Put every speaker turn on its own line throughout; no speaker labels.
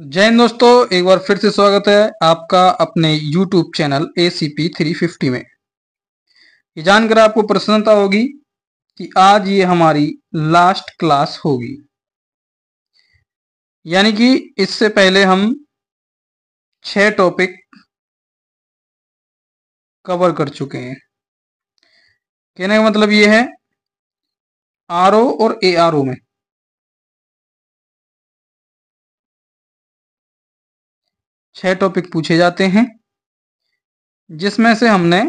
जय हिंद दोस्तों एक बार फिर से स्वागत है आपका अपने YouTube channel A C P three fifty में ये जानकर आपको प्रसन्नता होगी कि आज ये हमारी लास्ट क्लास होगी
यानी कि इससे पहले हम छह टॉपिक कवर कर चुके हैं कहने का मतलब ये है आर और ए में छह टॉपिक पूछे जाते हैं जिसमें से हमने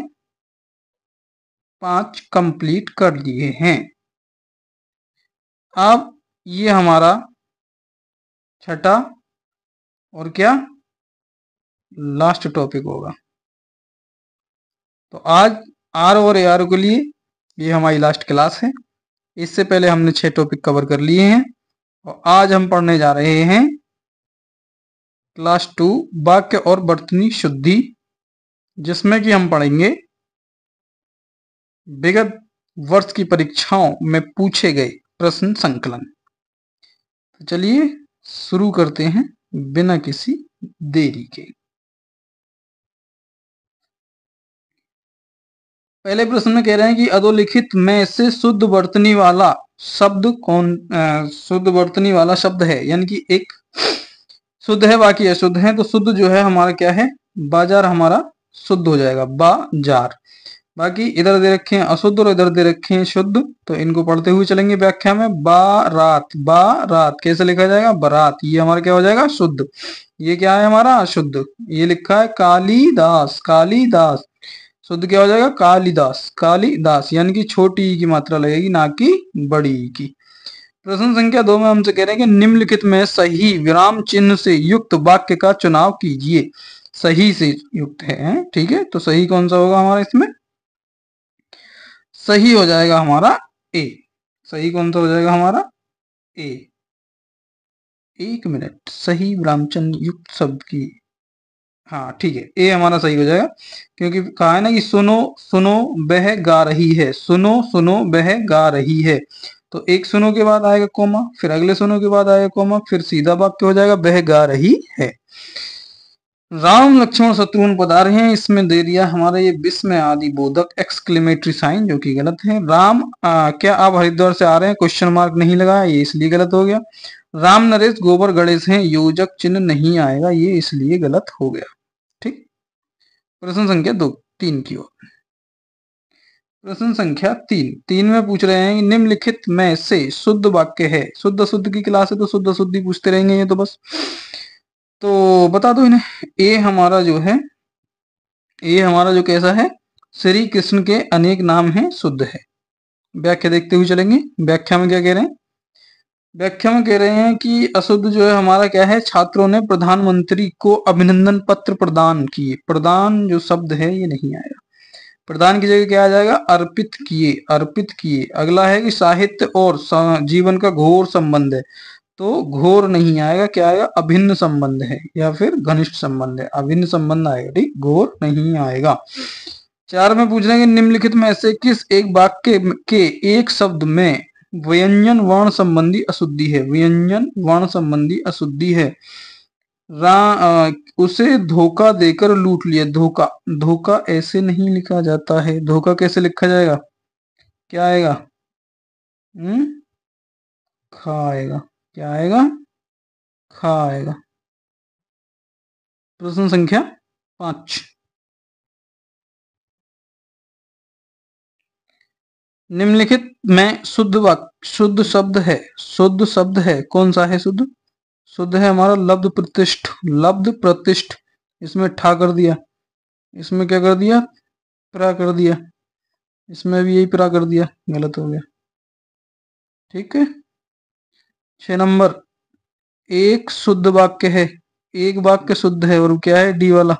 पांच कंप्लीट कर लिए हैं अब ये हमारा छठा और क्या लास्ट टॉपिक होगा तो आज आर और ए आर के लिए ये
हमारी लास्ट क्लास है इससे पहले हमने छह टॉपिक कवर कर लिए हैं और आज हम
पढ़ने जा रहे हैं क्लास टू वाक्य और बर्तनी शुद्धि जिसमें कि हम पढ़ेंगे विगत
वर्ष की परीक्षाओं में पूछे गए प्रश्न संकलन तो चलिए
शुरू करते हैं बिना किसी देरी के पहले प्रश्न में कह रहे हैं कि अधोलिखित
में से शुद्ध वर्तनी वाला शब्द कौन शुद्ध वर्तनी वाला शब्द है यानी कि एक शुद्ध है बाकी अशुद्ध है तो शुद्ध जो है हमारा क्या है बाजार हमारा शुद्ध हो जाएगा बाजार बाकी इधर दे रखे हैं अशुद्ध और इधर दे रखे हैं शुद्ध तो इनको पढ़ते हुए चलेंगे व्याख्या में बारात बारात कैसे लिखा जाएगा बारात ये हमारा क्या हो जाएगा शुद्ध ये क्या है हमारा अशुद्ध ये लिखा है कालीदास कालीदास शुद्ध क्या हो जाएगा कालीदास कालीदास यानी कि छोटी की मात्रा लगेगी ना कि बड़ी की प्रश्न संख्या दो में हमसे कह रहे हैं कि निम्नलिखित में सही विराम चिन्ह से युक्त वाक्य का चुनाव कीजिए सही से युक्त है ठीक है तो सही कौन सा होगा हमारा इसमें सही हो जाएगा हमारा ए सही कौन सा हो जाएगा हमारा ए एक मिनट सही रामचंद्र युक्त शब्द की हाँ ठीक है ए हमारा सही हो जाएगा क्योंकि कहा है ना कि सुनो सुनो बह गा रही है सुनो सुनो बह गा रही है तो एक सुनो के बाद आएगा कोमा फिर अगले सुनो के बाद आएगा कोमा फिर सीधा वाक्य हो जाएगा वह गा रही है राम लक्ष्मण शत्रुघ्न पदार हैं इसमें दे दिया हमारा ये विस्म आदि बोधक एक्सक्लेमेटरी साइन जो कि गलत है राम आ, क्या आप हरिद्वार से आ रहे हैं क्वेश्चन मार्क नहीं लगा ये इसलिए गलत हो गया राम नरेश गोबर गणेश हैं योजक चिन्ह नहीं आएगा ये इसलिए गलत हो गया ठीक प्रश्न संख्या दो तीन की ओर प्रश्न संख्या तीन तीन में पूछ रहे हैं निम्नलिखित में से शुद्ध वाक्य है शुद्ध शुद्ध की क्लास है तो शुद्ध शुद्धि पूछते रहेंगे ये तो बस तो बता दो इन्हें ए हमारा जो है ए हमारा जो कैसा है श्री कृष्ण के अनेक नाम हैं शुद्ध है व्याख्या देखते हुए चलेंगे व्याख्या में क्या कह रहे हैं व्याख्या में कह रहे हैं कि अशुद्ध जो है हमारा क्या है छात्रों ने प्रधानमंत्री को अभिनंदन पत्र प्रदान किए प्रदान जो शब्द है ये नहीं आया प्रदान की जगह क्या आ जाएगा अर्पित किए अर्पित किए अगला है कि साहित्य और जीवन का घोर संबंध है तो घोर नहीं आएगा क्या आएगा अभिन्न संबंध है या फिर घनिष्ठ संबंध है अभिन्न संबंध आएगा ठीक घोर नहीं आएगा चार में पूछ रहे निम्नलिखित में से किस एक वाक्य के एक शब्द में व्यंजन वर्ण संबंधी अशुद्धि है व्यंजन वर्ण संबंधी अशुद्धि है रा, उसे धोखा देकर लूट लिया धोखा धोखा ऐसे नहीं लिखा जाता है धोखा कैसे लिखा जाएगा क्या
आएगा हम्म खाएगा आएगा क्या आएगा खा आएगा प्रश्न संख्या पांच निम्नलिखित में शुद्ध वाक्य शुद्ध शब्द है शुद्ध शब्द है कौन सा है शुद्ध
शुद्ध है हमारा लब्ध प्रतिष्ठ लब्ध प्रतिष्ठ इसमें ठा कर दिया इसमें क्या कर दिया प्रा कर दिया इसमें भी यही प्रा कर दिया गलत हो गया ठीक है छ नंबर एक शुद्ध वाक्य है एक वाक्य शुद्ध है और क्या है डी वाला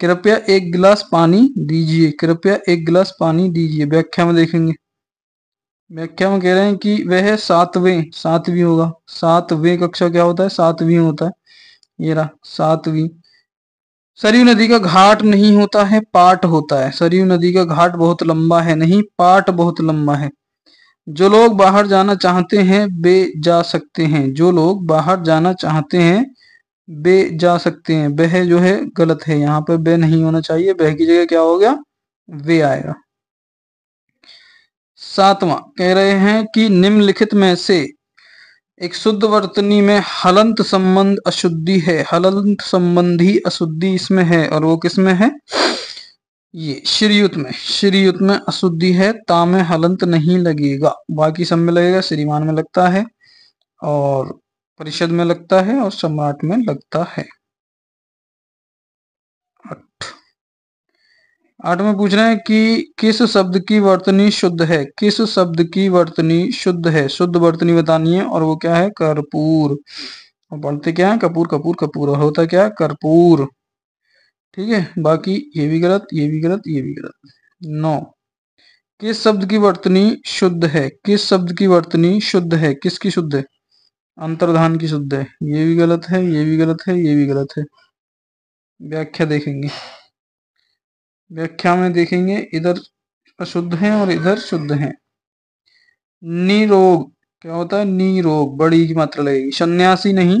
कृपया एक गिलास पानी दीजिए कृपया एक गिलास पानी दीजिए व्याख्या में देखेंगे व्याख्या में कह रहे हैं कि वह सातवें सातवीं होगा सातवें कक्षा क्या होता है सातवीं होता है ये रहा सातवीं सरयू नदी का घाट नहीं होता है पाट होता है सरयू नदी का घाट बहुत लंबा है नहीं पाट बहुत लंबा है जो लोग बाहर जाना चाहते हैं वे जा सकते हैं जो लोग बाहर जाना चाहते हैं वे जा सकते हैं वह जो है गलत है यहाँ पर वे नहीं होना चाहिए वह की जगह क्या हो गया वे आएगा सातवां कह रहे हैं कि निम्नलिखित में से एक शुद्ध वर्तनी में हलंत संबंध अशुद्धि है हलंत संबंधी अशुद्धि इसमें है और वो किसमें है ये श्रीयुत में श्रीयुत में अशुद्धि है तामे हलंत नहीं लगेगा बाकी सब में लगेगा श्रीमान में लगता है और परिषद में लगता है और सम्राट में लगता है आठ में पूछ रहे हैं कि किस शब्द की वर्तनी शुद्ध है किस शब्द की वर्तनी शुद्ध है शुद्ध वर्तनी बतानी है और वो क्या है कर्पूर और पढ़ते क्या है कपूर कपूर कपूर और होता क्या है कर्पूर ठीक है बाकी ये भी गलत ये भी गलत ये भी गलत नौ किस शब्द की वर्तनी शुद्ध है किस शब्द की वर्तनी शुद्ध है किसकी शुद्ध है अंतर्धान की शुद्ध है ये भी गलत है ये भी गलत है ये भी गलत है व्याख्या देखेंगे व्याख्या में देखेंगे इधर अशुद्ध है और इधर शुद्ध है निरोग क्या होता है निरोग बड़ी की मात्रा लगेगी सन्यासी नहीं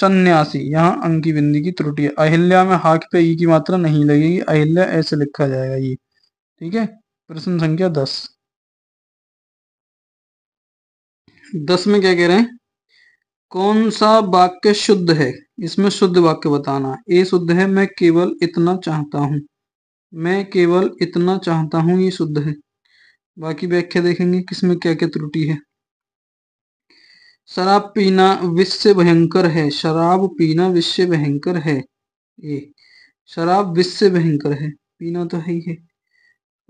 सन्यासी यहाँ अंग की बिंदी की त्रुटि है अहिल्या में हाक पे ई की मात्रा नहीं लगेगी अहिल्या ऐसे लिखा जाएगा ये ठीक है प्रश्न संख्या दस
दस में क्या कह रहे हैं कौन
सा वाक्य शुद्ध है इसमें शुद्ध वाक्य बताना ए शुद्ध है मैं केवल इतना चाहता हूं मैं केवल इतना चाहता हूँ ये शुद्ध है बाकी व्याख्या देखेंगे किसमें क्या क्या त्रुटि है शराब पीना विश्व भयंकर है शराब पीना विश्व भयंकर है ये शराब विश्व भयंकर है पीना तो है ही है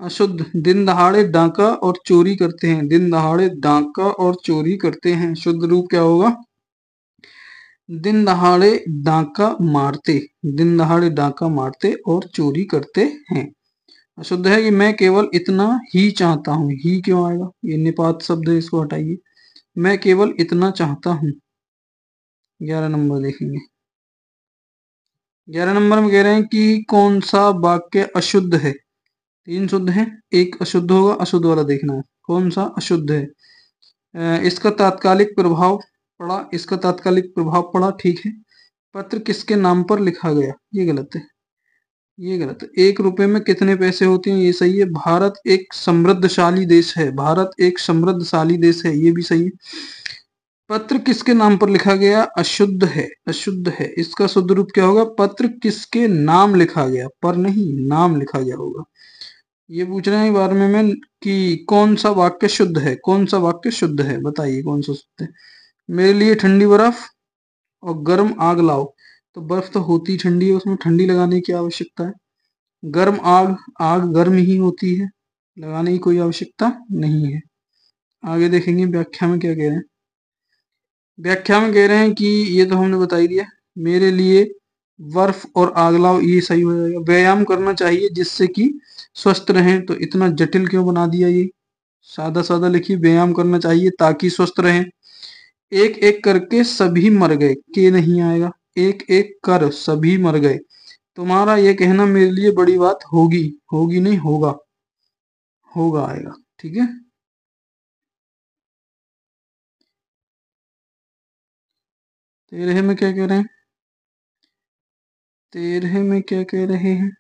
अशुद्ध दिन दहाड़े डांका और चोरी करते हैं दिन दहाड़े डांका और चोरी करते हैं शुद्ध रूप क्या होगा दिन दहाड़े डांका मारते दिन दहाड़े डाका मारते और चोरी करते हैं शुद्ध है कि मैं केवल इतना ही चाहता हूँ ही क्यों आएगा ये निपात शब्द है इसको हटाइए मैं केवल इतना चाहता हूँ ग्यारह नंबर देखेंगे ग्यारह नंबर में कह रहे हैं कि कौन सा वाक्य अशुद्ध है तीन शुद्ध है एक अशुद्ध होगा अशुद्ध वाला देखना है कौन सा अशुद्ध है इसका तात्कालिक प्रभाव पड़ा इसका तात्कालिक प्रभाव पड़ा ठीक है पत्र किसके नाम पर लिखा गया ये गलत है ये गलत है एक रुपए में कितने पैसे होते हैं ये सही है भारत एक समृद्धशाली देश है भारत एक समृद्धशाली देश है ये भी सही है पत्र किसके नाम पर लिखा गया अशुद्ध है अशुद्ध है इसका शुद्ध रूप क्या होगा पत्र किसके नाम लिखा गया पर नहीं नाम लिखा गया होगा ये पूछ रहे हैं बारे में कि कौन सा वाक्य शुद्ध है कौन सा वाक्य शुद्ध है बताइए कौन सा शुद्ध है मेरे लिए ठंडी बर्फ और गर्म आग लाओ तो बर्फ तो होती ठंडी है उसमें ठंडी लगाने की आवश्यकता है गर्म आग आग गर्म ही होती है लगाने की कोई आवश्यकता नहीं है आगे देखेंगे व्याख्या में क्या कह रहे हैं व्याख्या में कह रहे हैं कि ये तो हमने बता ही दिया मेरे लिए बर्फ और आग लाओ ये सही हो जाएगा व्यायाम करना चाहिए जिससे कि स्वस्थ रहें तो इतना जटिल क्यों बना दिया ये सादा सादा लिखिए व्यायाम करना चाहिए ताकि स्वस्थ रहें एक एक करके सभी मर गए के नहीं आएगा एक एक कर सभी मर गए तुम्हारा ये कहना मेरे
लिए बड़ी बात होगी होगी नहीं होगा होगा आएगा ठीक है तेरह में क्या कह रहे हैं तेरह में क्या कह रहे हैं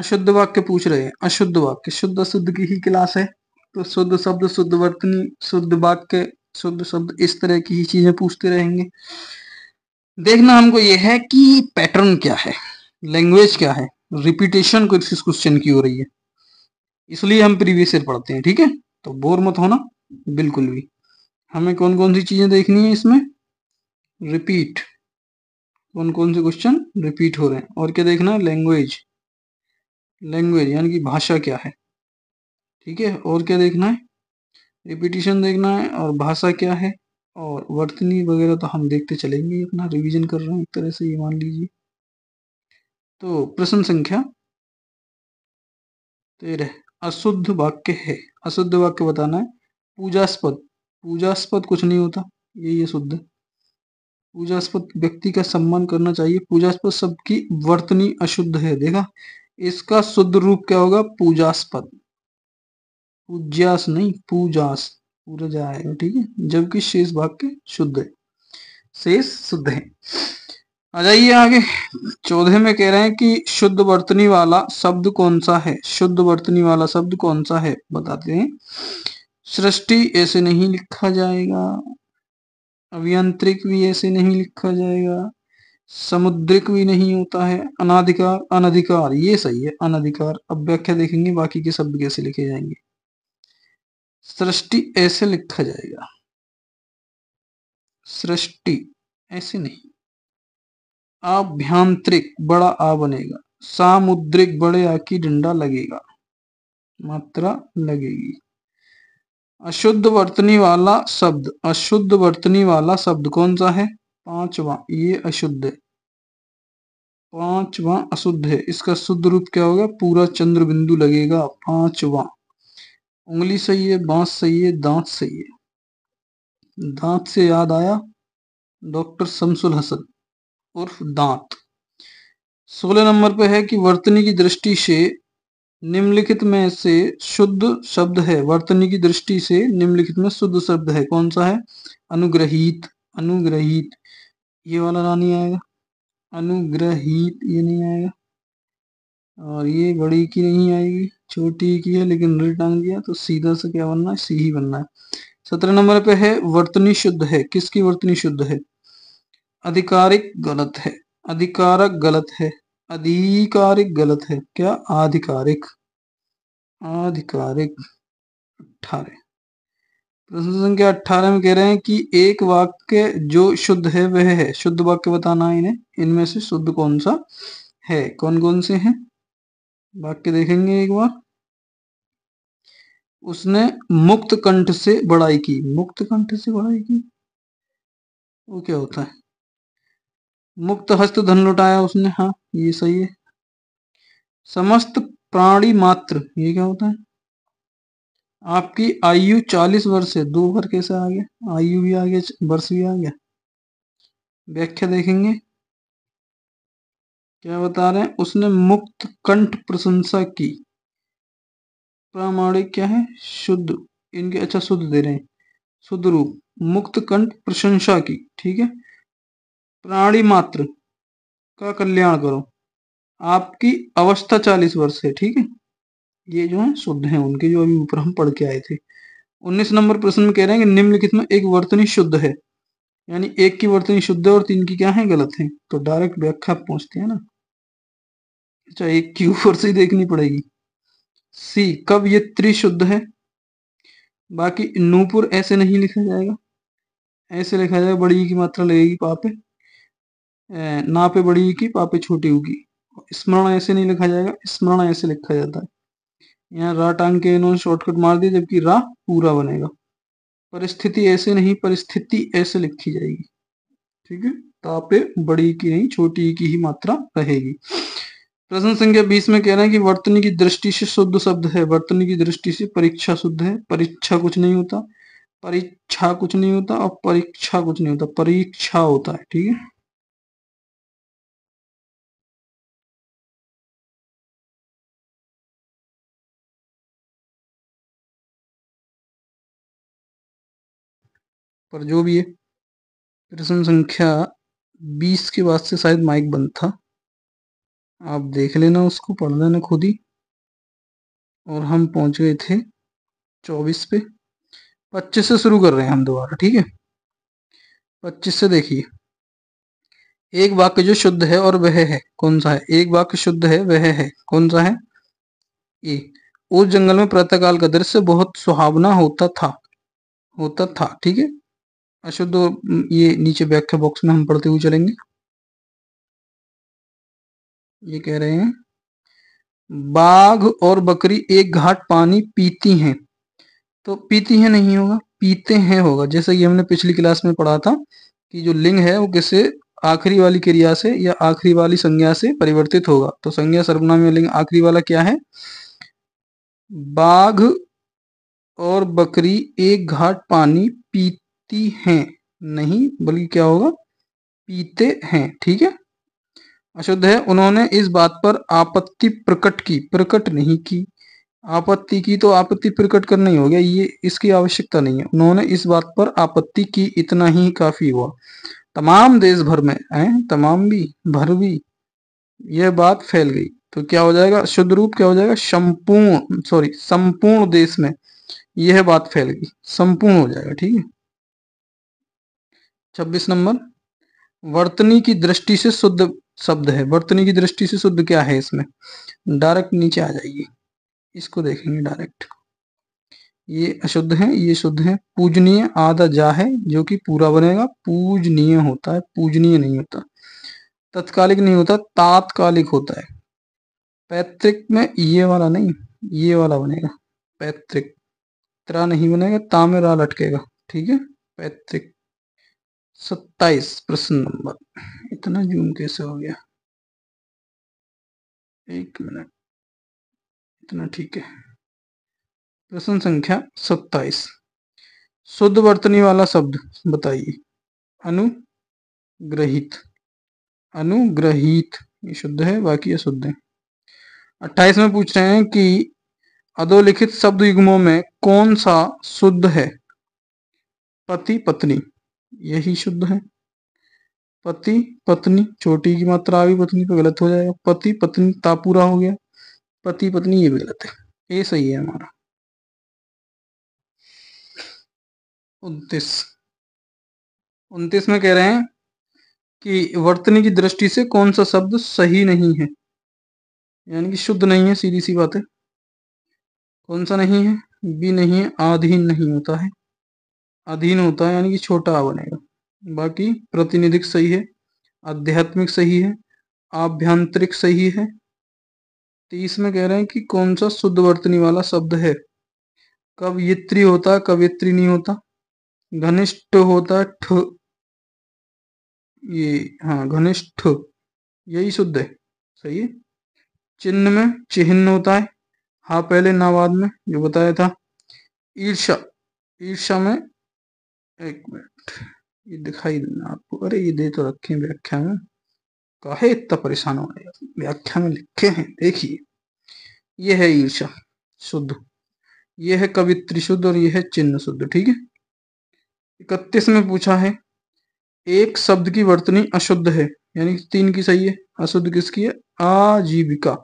अशुद्ध वाक्य पूछ रहे हैं अशुद्ध वाक्य शुद्ध अशुद्ध की
ही क्लास है तो शुद्ध शब्द शुद्ध वर्तनी शुद्ध वाक्य शुद्ध शब्द इस तरह की ही चीजें पूछते रहेंगे देखना हमको यह है कि पैटर्न क्या है लैंग्वेज क्या है रिपीटेशन को इस क्वेश्चन की हो रही है इसलिए हम प्रीवियस ईयर पढ़ते हैं ठीक है तो बोर मत होना बिल्कुल भी हमें कौन कौन सी चीजें देखनी है इसमें रिपीट कौन कौन से क्वेश्चन रिपीट हो रहे हैं और क्या देखना है लैंग्वेज लैंग्वेज यानी कि भाषा क्या है ठीक है और क्या देखना है रिपीटिशन देखना है और भाषा क्या है और वर्तनी वगैरह तो हम देखते चलेंगे अपना रिवीजन कर रहे हैं एक तरह से ये मान लीजिए तो प्रश्न संख्या तेरह अशुद्ध वाक्य है अशुद्ध वाक्य बताना है पूजास्पद पूजास्पद कुछ नहीं होता यही अशुद्ध पूजास्पद व्यक्ति का सम्मान करना चाहिए पूजास्पद सबकी वर्तनी अशुद्ध है देखा इसका शुद्ध रूप क्या होगा पूजास्पद पूज्यास नहीं पूजास पूरा है ठीक है जबकि शेष भाग के शुद्ध है शेष शुद्ध है आ जाइए आगे चौदह में कह रहे हैं कि शुद्ध वर्तनी वाला शब्द कौन सा है शुद्ध वर्तनी वाला शब्द कौन सा है बताते हैं सृष्टि ऐसे नहीं लिखा जाएगा अभियांत्रिक भी ऐसे नहीं लिखा जाएगा समुद्रिक भी नहीं होता है अनाधिकार अनधिकार ये सही है अनधिकार अब व्याख्या देखेंगे बाकी के शब्द कैसे लिखे जाएंगे
सृष्टि ऐसे लिखा जाएगा सृष्टि ऐसे नहीं आभ्यांतरिक बड़ा
आ बनेगा सामुद्रिक बड़े आ की डंडा लगेगा मात्रा लगेगी अशुद्ध वर्तनी वाला शब्द अशुद्ध वर्तनी वाला शब्द कौन सा है पांचवा ये अशुद्ध है पांचवा अशुद्ध है इसका शुद्ध रूप क्या होगा पूरा चंद्र बिंदु लगेगा पांचवा उंगली सही है बांस सही है दांत सही है दांत से याद आया डॉक्टर शमसुल हसन उर्फ दांत सोलह नंबर पे है कि वर्तनी की दृष्टि से निम्नलिखित में से शुद्ध शब्द है वर्तनी की दृष्टि से निम्नलिखित में शुद्ध शब्द है कौन सा है अनुग्रहित अनुग्रहित ये वाला ना नहीं आएगा अनुग्रहित ये नहीं आएगा और ये बड़ी की नहीं आएगी छोटी की है लेकिन रिटर्न टांग दिया तो सीधा से क्या बनना है सी ही बनना है सत्रह नंबर पे है वर्तनी शुद्ध है किसकी वर्तनी शुद्ध है अधिकारिक गलत है अधिकारक गलत है अधिकारिक गलत है क्या आधिकारिक आधिकारिक अठारह प्रश्न संख्या अठारह में कह रहे हैं कि एक वाक्य जो शुद्ध है वह है शुद्ध वाक्य बताना है इन्हें इनमें से शुद्ध कौन सा है कौन कौन से हैं भाग के देखेंगे एक बार उसने मुक्त कंठ से बड़ाई की मुक्त कंठ से बड़ाई की वो क्या होता है मुक्त हस्त धन लुटाया उसने हाँ ये सही है समस्त प्राणी मात्र ये क्या होता है आपकी आयु चालीस वर्ष है दो वर्ष कैसे आ गया आयु भी आ गया वर्ष भी
आ गया व्याख्या देखेंगे क्या बता रहे हैं उसने मुक्त कंठ प्रशंसा की प्रामाणिक
क्या है शुद्ध इनके अच्छा शुद्ध दे रहे हैं शुद्ध रूप मुक्त कंठ प्रशंसा की ठीक है प्राणी मात्र का कल्याण करो आपकी अवस्था चालीस वर्ष है ठीक है ये जो है शुद्ध है उनके जो अभी ऊपर हम पढ़ के आए थे उन्नीस नंबर प्रश्न में कह रहे हैं कि निम्नलिखित में एक वर्तनी शुद्ध है यानी एक की वर्तनी शुद्ध है और तीन की क्या है गलत है तो डायरेक्ट व्याख्या पहुंचती है ना चाहे अच्छा, एक क्यू फोर से ही देखनी पड़ेगी सी कब ये त्रिशुद्ध है बाकी नूपुर ऐसे नहीं लिखा जाएगा ऐसे लिखा जाएगा बड़ी e की मात्रा लगेगी पापे ना पे बड़ी e की पापे छोटी होगी स्मरण ऐसे नहीं लिखा जाएगा स्मरण ऐसे लिखा जाता है यहाँ रा टांग के इन्होंने शॉर्टकट मार दिया जबकि रा पूरा बनेगा परिस्थिति ऐसे नहीं परिस्थिति ऐसे लिखी जाएगी ठीक है तापे बड़ी e की नहीं छोटी की ही मात्रा रहेगी प्रश्न संख्या बीस में कह रहे हैं कि वर्तनी की दृष्टि से शुद्ध शब्द है वर्तनी की दृष्टि से परीक्षा शुद्ध है परीक्षा कुछ नहीं होता परीक्षा कुछ नहीं होता और परीक्षा कुछ
नहीं होता परीक्षा होता है ठीक है पर जो भी है प्रश्न संख्या बीस के बाद से शायद माइक बंद था
आप देख लेना उसको पढ़ लेना खुद ही और हम पहुंच गए थे चौबीस पे पच्चीस से शुरू कर रहे हैं हम दोबारा ठीक है पच्चीस से देखिए एक वाक्य जो शुद्ध है और वह है कौन सा है एक वाक्य शुद्ध है वह है कौन सा है ए उस जंगल में प्रातःकाल का
दृश्य बहुत सुहावना होता था होता था ठीक है अशुद्ध ये नीचे व्याख्या बॉक्स में हम पढ़ते हुए चलेंगे
ये कह रहे हैं बाघ और बकरी एक घाट पानी पीती हैं तो पीती है नहीं होगा पीते हैं होगा जैसे कि हमने पिछली क्लास में पढ़ा था कि जो लिंग है वो किसे आखिरी वाली क्रिया से या आखिरी वाली संज्ञा से परिवर्तित होगा तो संज्ञा सर्वनाम लिंग आखिरी वाला क्या है बाघ और बकरी एक घाट पानी पीती हैं नहीं बल्कि क्या होगा पीते हैं ठीक है अशुद्ध है उन्होंने इस बात पर आपत्ति प्रकट की प्रकट नहीं की आपत्ति की तो आपत्ति प्रकट करना ही हो गया ये इसकी आवश्यकता नहीं है उन्होंने इस बात पर आपत्ति की इतना ही काफी हुआ तमाम देश भर में है तमाम भी भर भी यह बात फैल गई तो क्या हो जाएगा शुद्ध रूप क्या हो जाएगा संपूर्ण सॉरी संपूर्ण देश में यह बात फैल गई संपूर्ण हो जाएगा ठीक है छब्बीस नंबर वर्तनी की दृष्टि से शुद्ध शब्द है वर्तनी की दृष्टि से शुद्ध क्या है इसमें डायरेक्ट नीचे आ जाइए इसको देखेंगे डायरेक्ट ये अशुद्ध है ये शुद्ध है पूजनीय आधा जा है जो कि पूरा बनेगा पूजनीय होता है पूजनीय नहीं होता तत्कालिक नहीं होता तात्कालिक होता है पैतृक में ये वाला नहीं ये वाला बनेगा पैतृक त्रा नहीं बनेगा तामेरा लटकेगा ठीक है पैतृक
सत्ताईस प्रश्न नंबर इतना जूम कैसे हो गया एक मिनट इतना ठीक है
प्रश्न संख्या सत्ताईस शुद्ध वर्तनी वाला शब्द बताइए अनुग्रहित अनुग्रहित ये शुद्ध है बाकी अशुद्ध शुद्ध है अट्ठाईस में पूछ रहे हैं कि अधोलिखित शब्द युग्मों में कौन सा शुद्ध है पति पत्नी यही शुद्ध है पति पत्नी छोटी की मात्रा गई पत्नी पे गलत हो जाएगा पति
पत्नी ता पूरा हो गया पति पत्नी ये भी गलत है ये सही है हमारा उन्तीस
उन्तीस में कह रहे हैं कि वर्तनी की दृष्टि से कौन सा शब्द सही नहीं है यानी कि शुद्ध नहीं है सीधी सी बात है कौन सा नहीं है भी नहीं है आधीन नहीं होता है अधीन होता है यानी कि छोटा आ बनेगा बाकी प्रतिनिधिक सही है आध्यात्मिक सही है आभ्यांतरिक सही है तीस तो में कह रहे हैं कि कौन सा शुद्ध वर्तनी वाला शब्द है कवयित्री होता कवयित्री नहीं होता घनिष्ठ होता ठ ये हाँ घनिष्ठ यही शुद्ध है सही है चिन्ह में चिन्ह होता है हा पहले नावाद में जो बताया था ईर्षा ईर्षा में एक मिनट ये दिखाई देना आपको अरे ये दे तो रखे व्याख्या में काहे इतना परेशान हो रहे व्याख्या में लिखे हैं देखिए ये है ईर्षा शुद्ध ये है कवित्री शुद्ध और ये है चिन्ह शुद्ध ठीक है इकतीस में पूछा है एक शब्द की वर्तनी अशुद्ध है यानी तीन की सही है अशुद्ध किसकी है आजीविका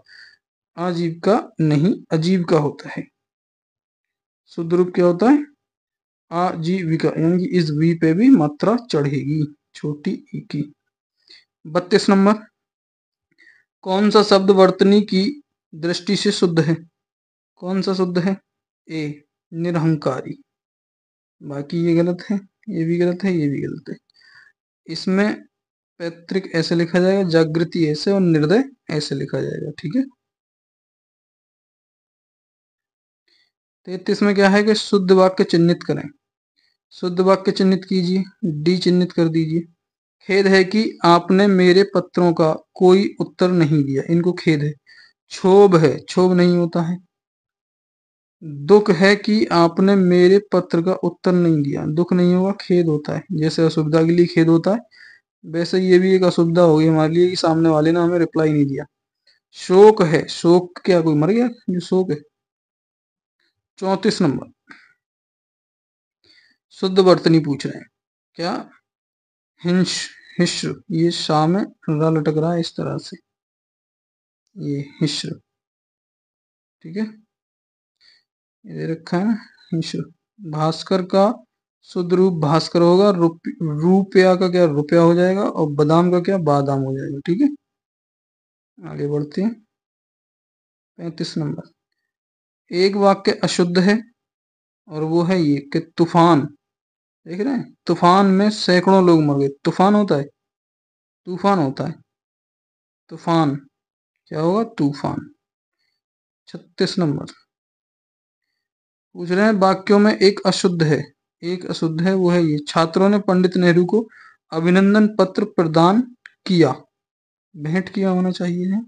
आजीविका नहीं अजीब का होता है शुद्ध रूप क्या होता है आजीविका यानी कि इस वी पे भी मात्रा चढ़ेगी छोटी ई की बत्तीस नंबर कौन सा शब्द वर्तनी की दृष्टि से शुद्ध है कौन सा शुद्ध है ए निरहंकारी बाकी ये गलत है ये भी गलत है ये भी गलत है
इसमें पैतृक ऐसे लिखा जाएगा जागृति ऐसे और निर्दय ऐसे लिखा जाएगा ठीक है तैतीस में क्या है कि शुद्ध वाक्य चिन्हित करें शुद्ध वाक्य चिन्हित कीजिए डी चिन्हित
कर दीजिए खेद है कि आपने मेरे पत्रों का कोई उत्तर नहीं दिया इनको खेद है क्षोभ है क्षोभ नहीं होता है दुख है कि आपने मेरे पत्र का उत्तर नहीं दिया दुख नहीं होगा खेद होता है जैसे असुविधा के लिए खेद होता है वैसे ये भी एक असुविधा होगी हमारे लिए कि सामने वाले ने हमें रिप्लाई नहीं दिया शोक है शोक क्या कोई मर गया जो शोक है चौंतीस नंबर शुद्ध वर्तनी पूछ रहे हैं
क्या हिंस हिश्र ये शाह में लटक रहा है इस तरह से ये हिश्र ठीक है ये दे रखा
है ना हिश्र भास्कर का शुद्ध रूप भास्कर होगा रुपया का क्या रुपया हो जाएगा और बादाम का क्या बादाम हो जाएगा ठीक है आगे बढ़ते हैं पैंतीस नंबर एक वाक्य अशुद्ध है और वो है ये कि तूफान देख रहे हैं तूफान में सैकड़ों लोग
मर गए तूफान होता है तूफान होता है तूफान क्या होगा तूफान छत्तीस नंबर
पूछ रहे हैं वाक्यों में एक अशुद्ध है एक अशुद्ध है वो है ये छात्रों ने पंडित नेहरू को अभिनंदन पत्र प्रदान किया भेंट किया होना चाहिए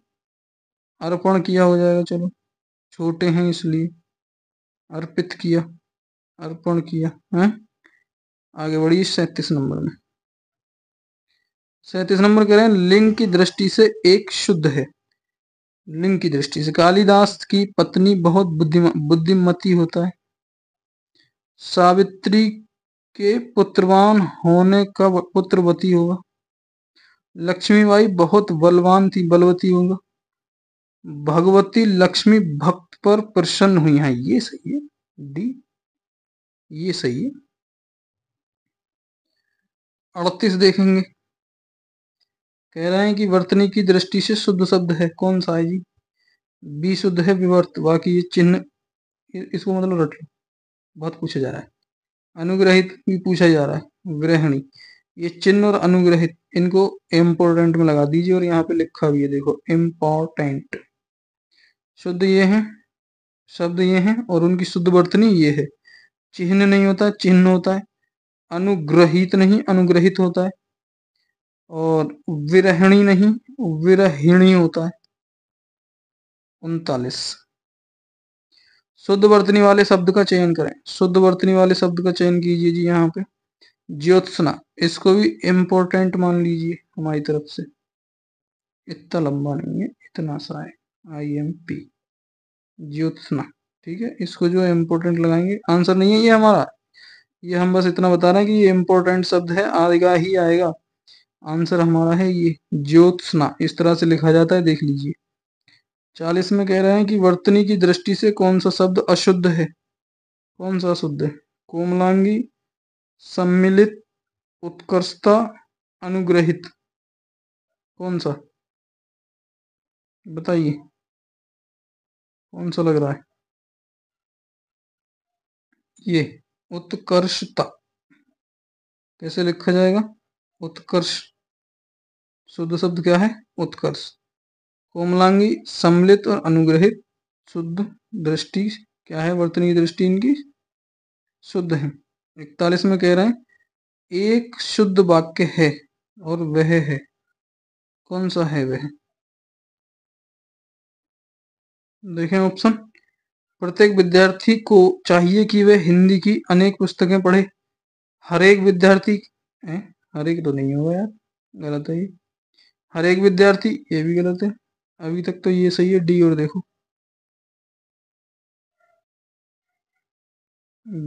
अर्पण किया हो जाएगा चलो छोटे हैं इसलिए अर्पित किया अर्पण किया है आगे बढ़िए सैतीस नंबर में सैतीस नंबर कह रहे हैं लिंग की दृष्टि से एक शुद्ध है लिंग की दृष्टि से कालिदास की पत्नी बहुत बुद्धिमती होता है सावित्री के पुत्रवान होने का पुत्रवती होगा लक्ष्मीबाई बहुत बलवान थी बलवती होगा भगवती लक्ष्मी भक्त पर प्रसन्न हुई हैं ये सही है
डी ये सही है अड़तीस देखेंगे कह रहे हैं कि वर्तनी की दृष्टि से शुद्ध शब्द है
कौन सा है जी बी शुद्ध है विवर्त बाकी ये चिन्ह इसको मतलब रट लो बहुत पूछा जा रहा है अनुग्रहित भी पूछा जा रहा है ग्रहणी ये चिन्ह और अनुग्रहित इनको इम्पोर्टेंट में लगा दीजिए और यहाँ पे लिखा भी है देखो इम्पोर्टेंट शुद्ध ये है शब्द ये हैं और उनकी शुद्ध वर्तनी ये है चिन्ह नहीं होता चिन्ह होता है अनुग्रहित नहीं अनुग्रहित
होता है और विरहिणी नहीं विरहिणी होता है उनतालीस शुद्ध वर्तनी वाले शब्द का
चयन करें शुद्ध वर्तनी वाले शब्द का चयन कीजिए जी यहाँ पे ज्योत्सना इसको भी इम्पोर्टेंट मान लीजिए हमारी तरफ से इतना लंबा नहीं है इतना सा है आई एम पी ज्योत्सना ठीक है इसको जो है इम्पोर्टेंट लगाएंगे आंसर नहीं है ये हमारा ये हम बस इतना बता रहे हैं कि ये इम्पोर्टेंट शब्द है आएगा ही आएगा आंसर हमारा है ये ज्योत्सना इस तरह से लिखा जाता है देख लीजिए चालीस में कह रहे हैं कि वर्तनी की दृष्टि से कौन सा शब्द अशुद्ध है
कौन सा अशुद्ध है कोमलांगी सम्मिलित उत्कर्षता अनुग्रहित कौन सा बताइए कौन सा लग रहा है ये उत्कर्षता कैसे लिखा जाएगा उत्कर्ष शुद्ध शब्द क्या है उत्कर्ष कोमलांगी
सम्मिलित और अनुग्रहित शुद्ध दृष्टि क्या है वर्तनी दृष्टि इनकी शुद्ध है इकतालीस में कह रहे हैं एक शुद्ध वाक्य
है और वह है कौन सा है वह देखें ऑप्शन प्रत्येक विद्यार्थी को
चाहिए कि वह हिंदी की अनेक पुस्तकें पढ़े हर एक विद्यार्थी हर एक तो नहीं होगा यार गलत है ये हर एक विद्यार्थी ये भी गलत है अभी
तक तो ये सही है डी और देखो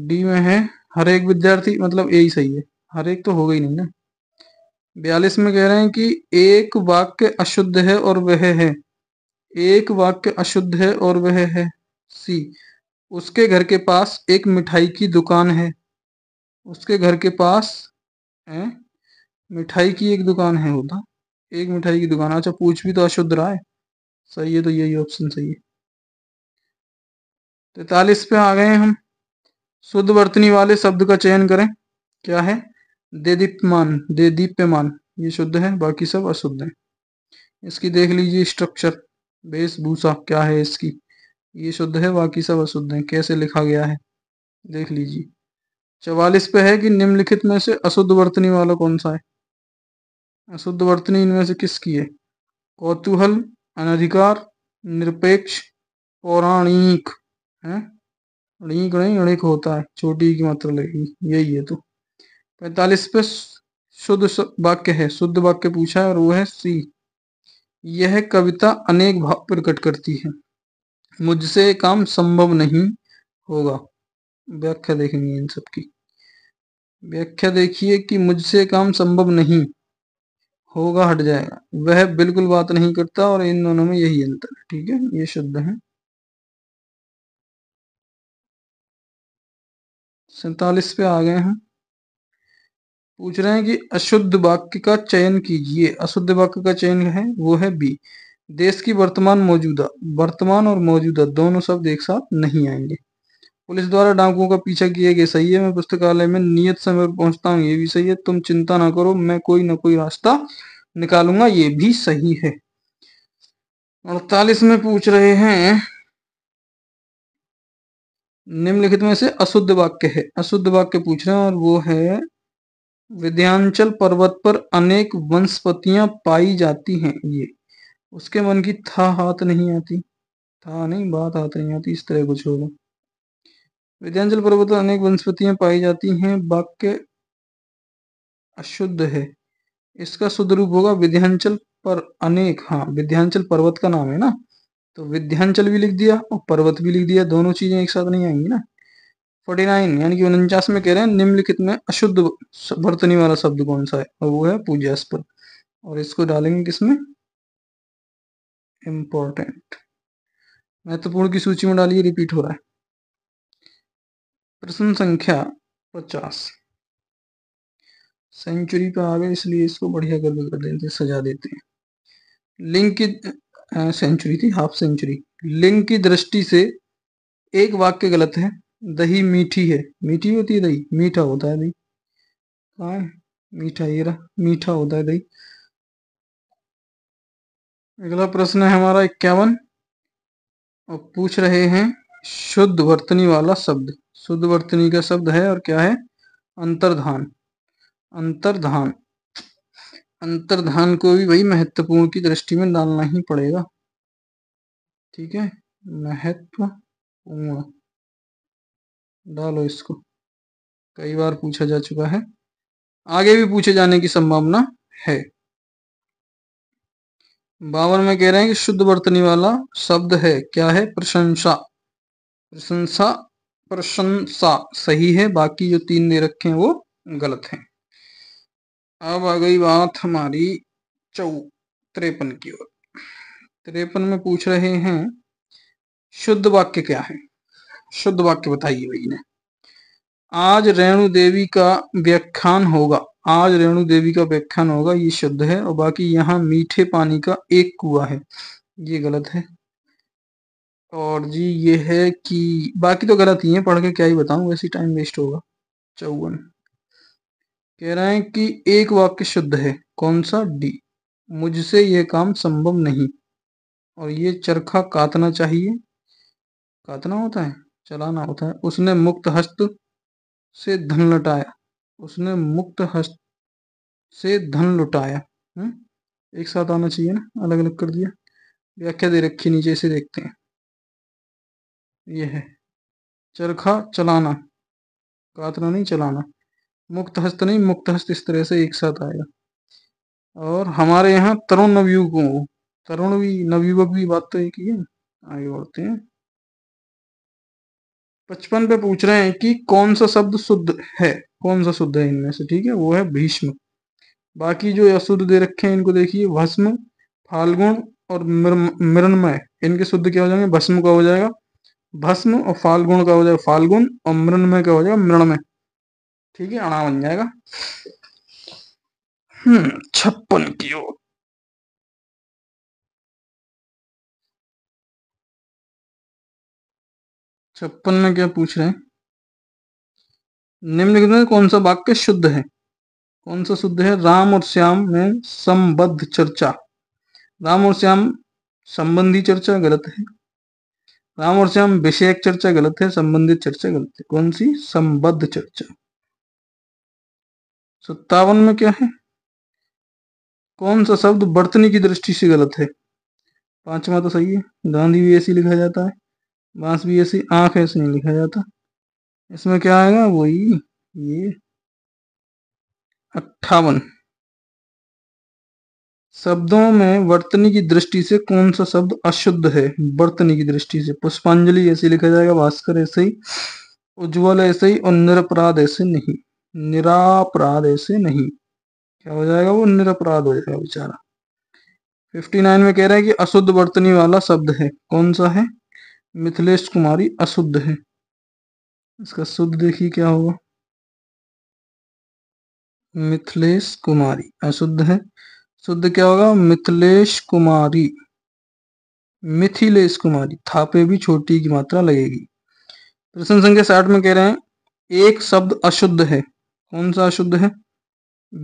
डी में है हर एक विद्यार्थी मतलब ए ही सही है हर एक तो होगा ही नहीं ना
बयालीस में कह रहे हैं कि एक वाक्य अशुद्ध है और वह है एक वाक्य अशुद्ध है और वह है सी उसके घर के पास एक मिठाई की दुकान है उसके घर के पास है मिठाई की एक दुकान है होता एक मिठाई की दुकान अच्छा पूछ भी तो अशुद्ध रहा है सही है तो यही ऑप्शन सही है तैतालीस पे आ गए हम शुद्ध वर्तनी वाले शब्द का चयन करें क्या है दे दीप्यमान दे दीप्यमान ये शुद्ध है बाकी सब अशुद्ध है इसकी देख लीजिए स्ट्रक्चर वेशभूषा क्या है इसकी ये शुद्ध है बाकी सब अशुद्ध है कैसे लिखा गया है देख लीजिए चवालीस पे है कि निम्नलिखित में से अशुद्ध वर्तनी वाला कौन सा है अशुद्ध वर्तनी इनमें से किसकी है कौतूहल अनधिकार निरपेक्ष पौराणिक है अणिक नहीं अणिक होता है छोटी की मात्रा लगेगी यही है तो पैतालीस पे शुद्ध वाक्य है शुद्ध वाक्य पूछा है और वो है सी यह कविता अनेक भाव प्रकट करती है मुझसे काम संभव नहीं होगा व्याख्या देखेंगे इन सबकी व्याख्या देखिए कि मुझसे काम संभव
नहीं होगा हट जाएगा वह बिल्कुल बात नहीं करता और इन दोनों में यही अंतर है ठीक है ये शब्द है सैतालीस पे आ गए हैं पूछ रहे हैं कि अशुद्ध
वाक्य का चयन कीजिए अशुद्ध वाक्य का चयन है वो है बी देश की वर्तमान मौजूदा वर्तमान और मौजूदा दोनों शब्द एक साथ नहीं आएंगे पुलिस द्वारा डाकुओं का पीछा किया गया सही है मैं पुस्तकालय में नियत समय पर पहुंचता हूँ ये भी सही है तुम चिंता ना करो मैं कोई ना कोई रास्ता निकालूंगा ये भी सही है अड़तालीस में पूछ रहे हैं निम्नलिखित में से अशुद्ध वाक्य है अशुद्ध वाक्य पूछ रहे हैं और वो है विध्यांचल पर्वत पर अनेक वनस्पतियां पाई जाती हैं ये उसके मन की था हाथ नहीं आती था नहीं बात हाथ नहीं आती इस तरह कुछ होगा विध्यांचल पर्वत पर अनेक वनस्पतियां पाई जाती हैं वाक्य अशुद्ध है इसका शुद्ध रूप होगा विध्यांचल पर अनेक हाँ विध्यांचल पर्वत का नाम है ना तो विध्यांचल भी लिख दिया और पर्वत भी लिख दिया दोनों चीजें एक साथ नहीं आएंगी ना फोर्टी नाइन यानी कि उनचास में कह रहे हैं निम्नलिखित में अशुद्ध बर्तनी वाला शब्द कौन सा है और वो है पूजास्पद और इसको डालेंगे किसमें इम्पोर्टेंट महत्वपूर्ण की सूची में डालिए रिपीट हो रहा है प्रश्न संख्या पचास सेंचुरी पे आ गए इसलिए इसको बढ़िया कर कर देते सजा देते हैं लिंग की सेंचुरी हाँ, थी हाफ सेंचुरी लिंग की दृष्टि से एक वाक्य गलत है दही मीठी है मीठी होती है दही मीठा होता है दही कहा मीठा ये रहा मीठा होता है दही अगला प्रश्न है हमारा इक्यावन और पूछ रहे हैं शुद्ध वर्तनी वाला शब्द शुद्ध वर्तनी का शब्द है और क्या है अंतर्धान अंतर्धान अंतर्धान को भी वही महत्वपूर्ण की दृष्टि में डालना ही पड़ेगा
ठीक है महत्वपूर्ण डालो इसको कई बार पूछा जा चुका है आगे भी पूछे जाने की
संभावना है बावन में कह रहे हैं कि शुद्ध बरतने वाला शब्द है क्या है प्रशंसा प्रशंसा प्रशंसा सही है बाकी जो तीन दे रखे हैं वो गलत हैं अब आ गई बात हमारी चौ त्रेपन की ओर त्रेपन में पूछ रहे हैं शुद्ध वाक्य क्या है शुद्ध वाक्य बताइए भाई ने आज रेणु देवी का व्याख्यान होगा आज रेणु देवी का व्याख्यान होगा ये शुद्ध है और बाकी यहाँ मीठे पानी का एक कुआ है ये गलत है और जी ये है कि बाकी तो गलत ही है पढ़ के क्या ही बताऊं वैसे टाइम वेस्ट होगा चौवन कह रहे हैं कि एक वाक्य शुद्ध है कौन सा डी मुझसे यह काम संभव नहीं और ये चरखा कातना चाहिए काटना होता है चलाना होता है उसने मुक्त हस्त से धन लुटाया उसने मुक्त हस्त से धन लुटाया हम्म, एक साथ आना चाहिए ना अलग अलग कर दिया व्याख्या दे रखी नीचे से देखते हैं यह है चरखा चलाना कातना नहीं चलाना मुक्त हस्त नहीं मुक्त हस्त इस तरह से एक साथ आएगा और हमारे यहाँ तरुण नवयुगों तरुण भी नवयुवक भी बात तो एक ही है आगे बढ़ते हैं पचपन पे पूछ रहे हैं कि कौन सा शब्द शुद्ध है कौन सा शुद्ध है इनमें से ठीक है वो है भीष्म बाकी जो अशुद्ध दे रखे हैं इनको देखिए भस्म फाल्गुण और मृणमय इनके शुद्ध क्या हो जाएंगे भस्म का हो जाएगा भस्म और फाल्गुण का हो जाएगा फाल्गुन और
मृणमय का हो जाएगा मृणमय ठीक है अणा बन जाएगा हम्म छप्पन की ओर छप्पन में क्या पूछ रहे हैं निम्नलिखित में कौन सा वाक्य शुद्ध है कौन सा शुद्ध है
राम और श्याम में संबद्ध चर्चा राम और श्याम संबंधी चर्चा गलत है राम और श्याम विषयक चर्चा गलत है संबंधित चर्चा गलत है कौन सी संबद्ध चर्चा सत्तावन में क्या है कौन सा शब्द बर्तनी की दृष्टि से गलत है पांचवा तो सही है गांधी भी ऐसी लिखा जाता है बांस भी ऐसी आंख ऐसे नहीं लिखा जाता
इसमें क्या आएगा वही ये अट्ठावन शब्दों में वर्तनी की दृष्टि से कौन सा शब्द
अशुद्ध है वर्तनी की दृष्टि से पुष्पांजलि ऐसे लिखा जाएगा भास्कर ऐसे ही उज्ज्वल ऐसे ही और निरपराध ऐसे नहीं निरापराध ऐसे नहीं क्या हो जाएगा वो निरपराध हो जाएगा बेचारा 59 में कह रहा है कि अशुद्ध वर्तनी वाला
शब्द है कौन सा है मिथिलेश कुमारी अशुद्ध है इसका शुद्ध देखिए क्या होगा मिथिलेश कुमारी
अशुद्ध है शुद्ध क्या होगा मिथिलेश कुमारी मिथिलेश कुमारी था पे भी छोटी की मात्रा लगेगी प्रश्न संख्या साठ में कह रहे हैं एक शब्द अशुद्ध है कौन सा अशुद्ध है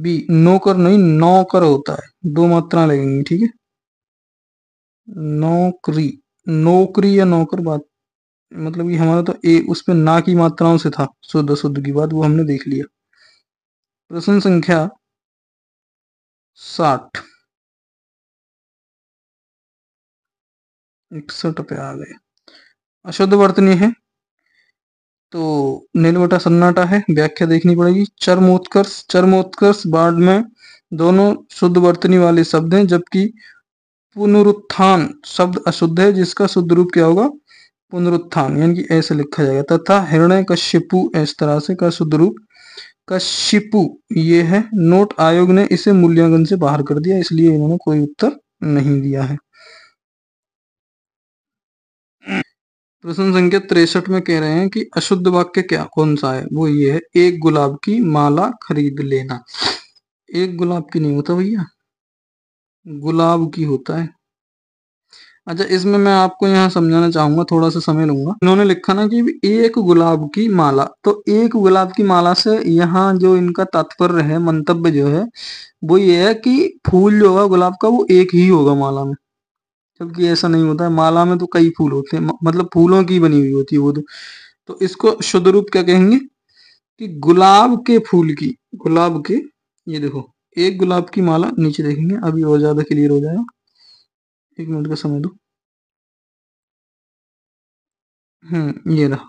बी नौकर नहीं नौकर होता है दो मात्रा लगेंगी ठीक है नौकरी नौकरी या नौकर बात मतलब कि हमारा तो ए उस पर ना की मात्राओं
से था शुद्ध शुद्ध की बात वो हमने देख लिया प्रश्न संख्या साठ इकसठ पे आ गए अशुद्ध वर्तनीय है तो
नीलवटा सन्नाटा है व्याख्या देखनी पड़ेगी चरमोत्कर्ष चरमोत्कर्ष बाढ़ में दोनों शुद्ध वर्तनी वाले शब्द हैं जबकि पुनरुत्थान शब्द अशुद्ध है जिसका शुद्ध रूप क्या होगा पुनरुत्थान यानी कि ऐसे लिखा जाएगा तथा हृणय कश्यपु इस तरह से का शुद्ध रूप कश्यपु ये है नोट आयोग ने इसे मूल्यांकन से बाहर कर दिया इसलिए इन्होंने कोई उत्तर नहीं दिया है प्रश्न संख्या तिरसठ में कह रहे हैं कि अशुद्ध वाक्य क्या कौन सा है वो ये है एक गुलाब की माला खरीद लेना एक गुलाब की नहीं होता भैया गुलाब की होता है अच्छा इसमें मैं आपको यहाँ समझाना चाहूंगा थोड़ा सा समय लूंगा इन्होंने लिखा ना कि एक गुलाब की माला तो एक गुलाब की माला से यहाँ जो इनका तात्पर्य है मंतव्य जो है वो ये है कि फूल जो होगा गुलाब का वो एक ही होगा माला में जबकि ऐसा नहीं होता है माला में तो कई फूल होते हैं मतलब फूलों की बनी हुई होती है वो तो तो इसको शुद्ध रूप क्या कहेंगे कि गुलाब के फूल की गुलाब के ये देखो एक
गुलाब की माला नीचे देखेंगे अभी और ज्यादा क्लियर हो जाएगा एक मिनट का समय दो हम्म ये रहा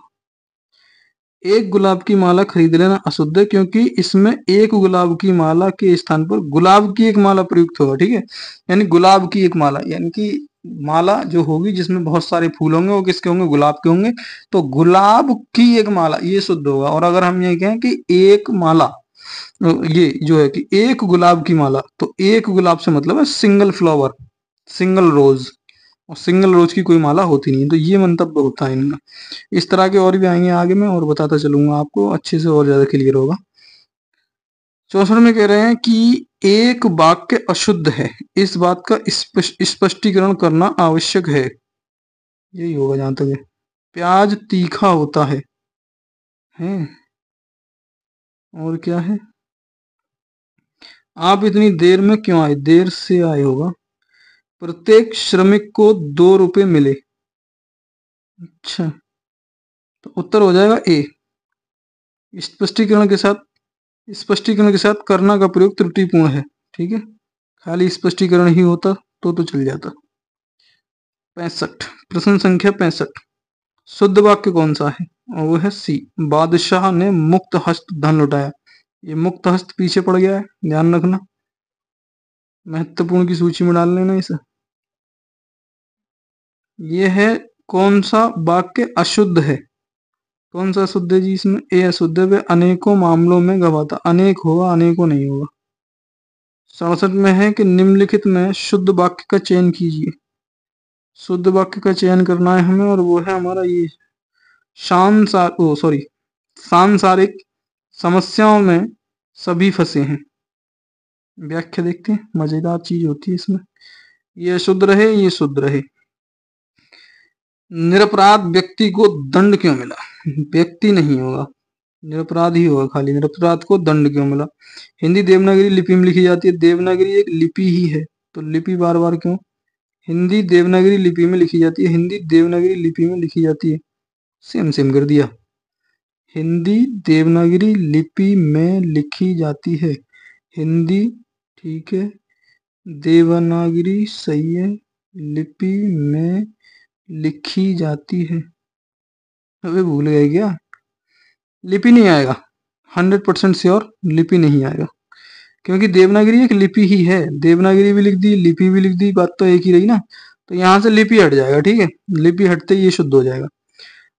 एक गुलाब की माला खरीद लेना अशुद्ध है क्योंकि इसमें एक गुलाब की माला के स्थान पर गुलाब की एक माला प्रयुक्त होगा ठीक है यानी गुलाब की एक माला यानी कि माला जो होगी जिसमें बहुत सारे फूल होंगे वो किसके होंगे गुलाब के होंगे तो गुलाब की एक माला ये शुद्ध होगा और अगर हम ये कहें कि एक माला तो ये जो है कि एक गुलाब की माला तो एक गुलाब से मतलब है सिंगल फ्लावर सिंगल रोज और सिंगल रोज की कोई माला होती नहीं तो ये मंतव्य होता है इनका इस तरह के और भी आएंगे आगे में और बताता चलूंगा आपको अच्छे से और ज्यादा क्लियर होगा चौसठ में कह रहे हैं कि एक वाक्य अशुद्ध है इस बात का स्पष्टीकरण करना आवश्यक है
यही होगा जहां तक प्याज तीखा होता है है? और क्या है आप
इतनी देर में क्यों आए देर से आए होगा प्रत्येक श्रमिक को दो रुपये मिले अच्छा तो उत्तर हो जाएगा ए स्पष्टीकरण के साथ स्पष्टीकरण के साथ करना का प्रयोग त्रुटिपूर्ण है ठीक है खाली स्पष्टीकरण ही होता तो तो चल जाता पैंसठ प्रश्न संख्या पैंसठ शुद्ध वाक्य कौन सा है और वो है सी बादशाह ने मुक्त हस्त धन लुटाया ये मुक्त हस्त पीछे पड़ गया है ध्यान रखना महत्वपूर्ण की सूची में डाल लेना इसे ये है कौन सा वाक्य अशुद्ध है कौन सा अशुद्ध है जी इसमें ए अशुद्ध है वे अनेकों मामलों में गवाता अनेक होगा अनेकों नहीं होगा सड़सठ में है कि निम्नलिखित में शुद्ध वाक्य का चयन कीजिए शुद्ध वाक्य का चयन करना है हमें और वो है हमारा ये शानसार ओ सॉरी सांसारिक समस्याओं में सभी फंसे हैं व्याख्या देखते हैं मजेदार चीज होती है इसमें ये शुद्ध रहे ये शुद्ध रहे निरपराध व्यक्ति को दंड क्यों मिला व्यक्ति नहीं होगा निरपराध ही होगा खाली निरपराध को दंड क्यों मिला हिंदी देवनागरी लिपि में लिखी जाती है देवनागरी एक लिपि ही है तो लिपि बार बार क्यों हिंदी देवनागरी लिपि में लिखी जाती है हिंदी देवनागरी लिपि में लिखी जाती है सेम सेम कर दिया हिंदी देवनागरी लिपि में लिखी जाती है हिंदी ठीक है देवनागरी सही है लिपि में लिखी जाती है अबे भूल गए क्या लिपि नहीं आएगा हंड्रेड परसेंट श्योर लिपि नहीं आएगा क्योंकि देवनागरी एक लिपि ही है देवनागरी भी लिख दी लिपि भी लिख दी बात तो एक ही रही ना तो यहाँ से लिपि हट जाएगा ठीक है लिपि हटते ही ये शुद्ध हो जाएगा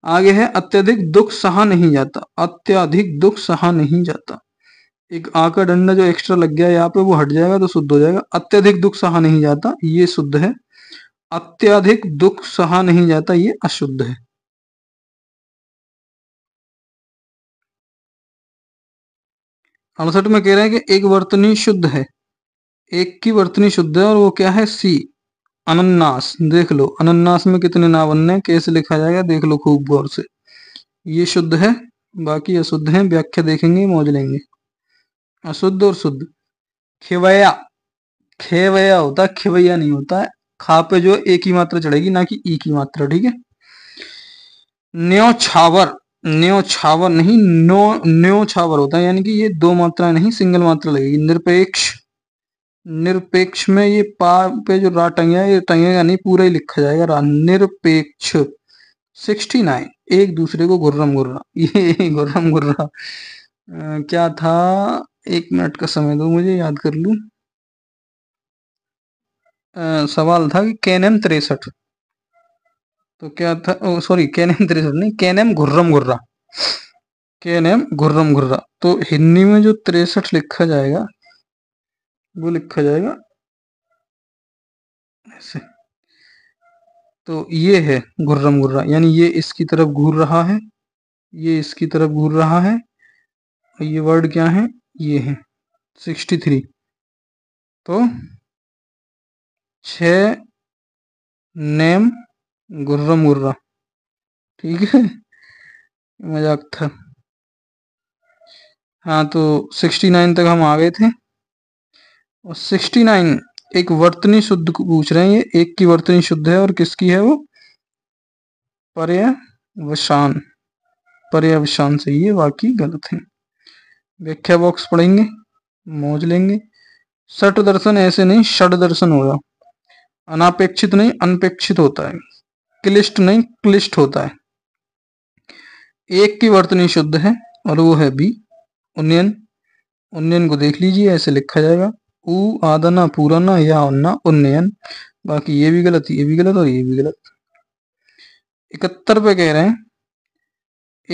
आगे है अत्यधिक दुख सहा नहीं जाता अत्यधिक दुख सहा नहीं जाता एक आकर डंडा जो एक्स्ट्रा लग गया यहाँ पे वो हट जाएगा तो शुद्ध हो जाएगा अत्यधिक दुख सहा नहीं जाता ये शुद्ध है अत्यधिक
दुख सहा नहीं जाता ये अशुद्ध है अड़सठ में कह रहे हैं कि एक वर्तनी शुद्ध है
एक की वर्तनी शुद्ध है और वो क्या है सी अनन्नास देख लो अनन्नास में कितने नावन है कैसे लिखा जाएगा देख लो खूब गौर से ये शुद्ध है बाकी अशुद्ध है व्याख्या देखेंगे मौज लेंगे अशुद्ध और शुद्ध खेवया खेवया होता है खेवैया नहीं होता है खा पे जो एक ही मात्रा चढ़ेगी ना कि ई की मात्रा ठीक है न्योछावर न्योछावर नहीं नो न्योछावर होता है यानी कि ये दो मात्रा नहीं सिंगल मात्रा लगेगी निरपेक्ष निरपेक्ष में ये पा पे जो रा टंगे ये टंगेगा नहीं पूरा ही लिखा जाएगा रा निरपेक्ष सिक्सटी नाइन एक दूसरे को गुर्रम गुर्रा ये गुर्रम गुर्रा क्या था एक मिनट का समय दो मुझे याद कर लू आ, सवाल था कि कैनम तिरसठ तो क्या था सॉरी कैनम तिरसठ नहीं कैनम घुर्रम गुर्रा एम घुर्रम गुर्रा तो हिंदी में जो तिरसठ लिखा जाएगा वो लिखा जाएगा ऐसे तो ये है गुर्रम गुर्रा यानी ये इसकी तरफ घूर रहा है ये इसकी तरफ घूर
रहा है और ये वर्ड क्या है ये है सिक्सटी थ्री तो छ नेम गुर्रम गुर्रा ठीक है मजाक था
हाँ तो सिक्सटी नाइन तक हम आ गए थे और सिक्सटी नाइन एक वर्तनी शुद्ध पूछ रहे हैं ये एक की वर्तनी शुद्ध है और किसकी है वो पर्यावशान पर्यवसान सही है बाकी गलत है व्याख्या बॉक्स पढ़ेंगे मौज लेंगे सट दर्शन ऐसे नहीं षड दर्शन होगा अनापेक्षित नहीं अनपेक्षित होता है क्लिष्ट नहीं क्लिष्ट होता है एक की वर्तनी शुद्ध है और वो है बी उन्नयन उन्नयन को देख लीजिए ऐसे लिखा जाएगा ऊ आदना पूराना या उन्ना उन्नयन बाकी ये भी गलत ये भी गलत और ये भी गलत इकहत्तर पे कह रहे हैं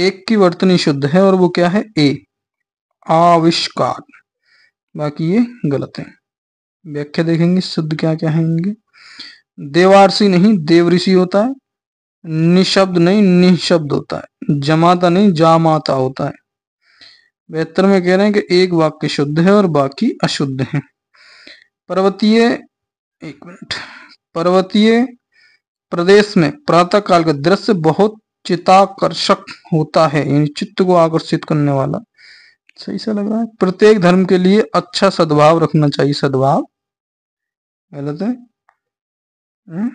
एक की वर्तनी शुद्ध है और वो क्या है ए आविष्कार बाकी ये गलत है व्याख्या देखेंगे शुद्ध क्या क्या है इनके देवारसी नहीं देवऋषि होता है निशब्द नहीं निशब्द होता है जमाता नहीं जामाता होता है बेहतर में कह रहे हैं कि एक वाक्य शुद्ध है और बाकी अशुद्ध है पर्वतीय एक मिनट पर्वतीय प्रदेश में प्रातः काल का दृश्य बहुत चिताकर्षक होता है यानी चित्त को आकर्षित करने वाला सही सा लग रहा है प्रत्येक धर्म के लिए अच्छा सद्भाव रखना चाहिए सद्भाव गलत है हम्म?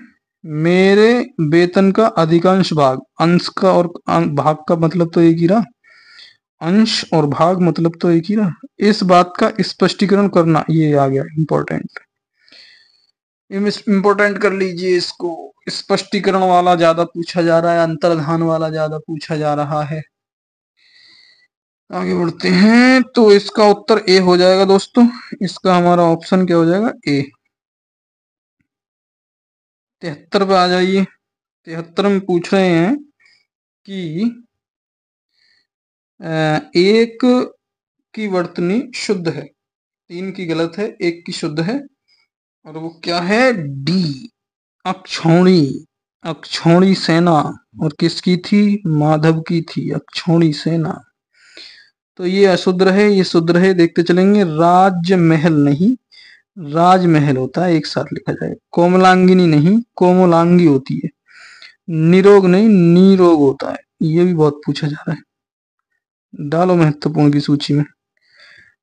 मेरे वेतन का अधिकांश भाग अंश का और भाग का मतलब तो एक ही रहा अंश और भाग मतलब तो एक ही ना इस बात का स्पष्टीकरण करना ये आ गया इम्पोर्टेंट इंपॉर्टेंट कर लीजिए इसको स्पष्टीकरण वाला ज्यादा पूछा जा रहा है अंतर्धान वाला ज्यादा पूछा जा रहा है आगे बढ़ते हैं तो इसका उत्तर ए हो जाएगा दोस्तों इसका हमारा
ऑप्शन क्या हो जाएगा ए तिहत्तर पे आ जाइए तिहत्तर में पूछ रहे हैं कि
एक की वर्तनी शुद्ध है तीन की गलत है एक की शुद्ध है और वो क्या है डी अक्षौणी अक्षौणी सेना और किसकी थी माधव की थी अक्षौणी सेना तो ये अशुद्ध है ये शुद्ध है देखते चलेंगे राज महल नहीं राजमहल होता है एक साथ लिखा जाए कोमलांगिनी नहीं कोमलांगी होती है निरोग नहीं निरोग होता है ये भी बहुत पूछा जा रहा है डालो महत्वपूर्ण की सूची में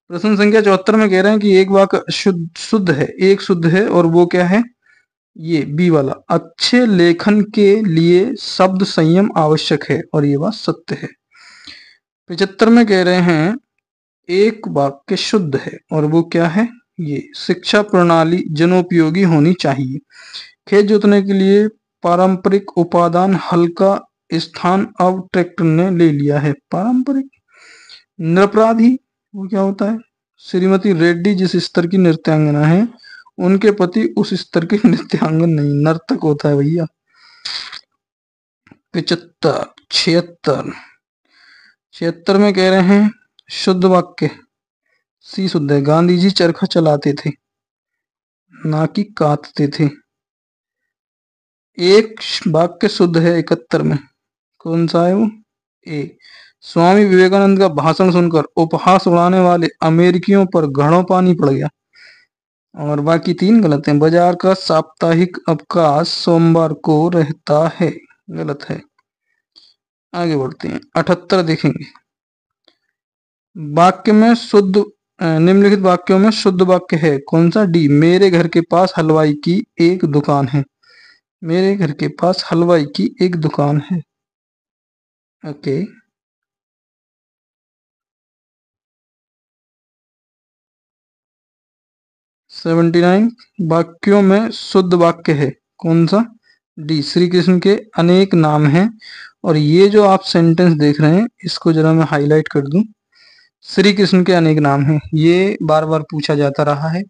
प्रश्न संख्या चौहत्तर में कह रहे हैं कि एक वाक शुद्ध शुद्ध है एक शुद्ध है और वो क्या है ये बी वाला अच्छे लेखन के लिए शब्द संयम आवश्यक है और ये बात सत्य है पिछहत्तर में कह रहे हैं एक वाक्य शुद्ध है और वो क्या है ये शिक्षा प्रणाली जनोपयोगी होनी चाहिए खेत जोतने के लिए पारंपरिक उपादान हल्का स्थान अब ट्रैक्टर ने ले लिया है पारंपरिक निरपराधी वो क्या होता है श्रीमती रेड्डी जिस स्तर की नृत्यांगना है उनके पति उस स्तर के नृत्यांगन नहीं नर्तक होता है भैया पिचहत्तर छिहत्तर छिहत्तर में कह रहे हैं शुद्ध वाक्य सी शुद्ध है गांधी जी चरखा चलाते थे ना कि काटते थे एक वाक्य शुद्ध है इकहत्तर में कौन सा है वो ए स्वामी विवेकानंद का भाषण सुनकर उपहास उड़ाने वाले अमेरिकियों पर घड़ों पानी पड़ गया और बाकी तीन गलत हैं बाजार का साप्ताहिक अवकाश सोमवार को रहता है गलत है आगे बढ़ते हैं अठहत्तर देखेंगे वाक्य में शुद्ध निम्नलिखित वाक्यों में शुद्ध वाक्य है कौन सा डी मेरे घर के पास हलवाई की एक दुकान है मेरे घर के पास
हलवाई की एक दुकान है Okay. सेवेंटी नाइन वाक्यों में शुद्ध वाक्य है कौन सा डी श्री
कृष्ण के अनेक नाम हैं और ये जो आप सेंटेंस देख रहे हैं इसको जरा मैं हाईलाइट कर दूं श्री कृष्ण के अनेक नाम हैं ये बार बार पूछा जाता रहा है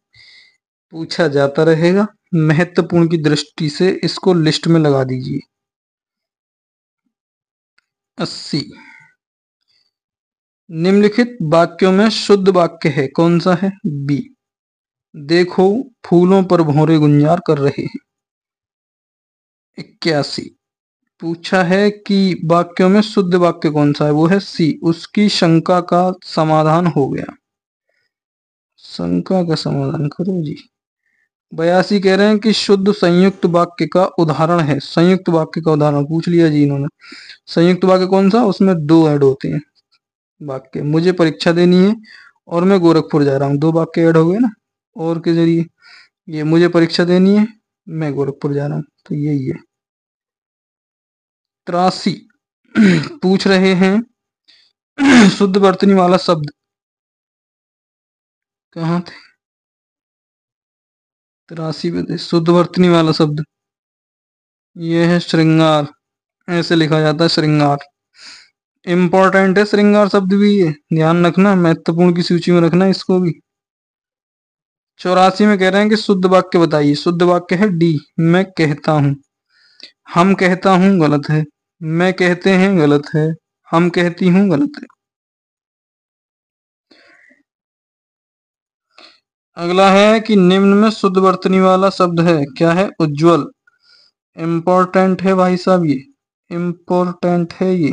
पूछा जाता रहेगा महत्वपूर्ण की दृष्टि से इसको लिस्ट में लगा दीजिए अस्सी निम्नलिखित वाक्यों में शुद्ध वाक्य है कौन सा है बी देखो फूलों पर भोरे गुंजार कर रहे हैं इक्यासी पूछा है कि वाक्यों में शुद्ध वाक्य कौन सा है वो है सी उसकी शंका का समाधान हो गया शंका का समाधान करो जी बयासी कह रहे हैं कि शुद्ध संयुक्त वाक्य का उदाहरण है संयुक्त वाक्य का उदाहरण पूछ लिया जी इन्होंने संयुक्त वाक्य कौन सा उसमें दो ऐड होते हैं वाक्य मुझे परीक्षा देनी है और मैं गोरखपुर जा रहा हूँ दो वाक्य ऐड हो गए ना और के जरिए ये मुझे परीक्षा देनी है मैं गोरखपुर जा रहा हूँ तो यही है
त्रासी पूछ रहे हैं शुद्ध बर्तनी वाला शब्द कहाँ थे तिरासी पे शुद्ध वर्तनी वाला शब्द ये है
श्रृंगार ऐसे लिखा जाता है श्रृंगार इम्पोर्टेंट है श्रृंगार शब्द भी ये ध्यान रखना महत्वपूर्ण की सूची में रखना इसको भी चौरासी में कह रहे हैं कि शुद्ध वाक्य बताइए शुद्ध वाक्य है डी मैं कहता हूँ हम कहता हूँ गलत है मैं कहते हैं गलत है हम कहती हूँ गलत है अगला है कि निम्न में शुद्ध बर्तनी वाला शब्द है क्या है उज्जवल इम्पोर्टेंट है भाई साहब ये इम्पोर्टेंट है ये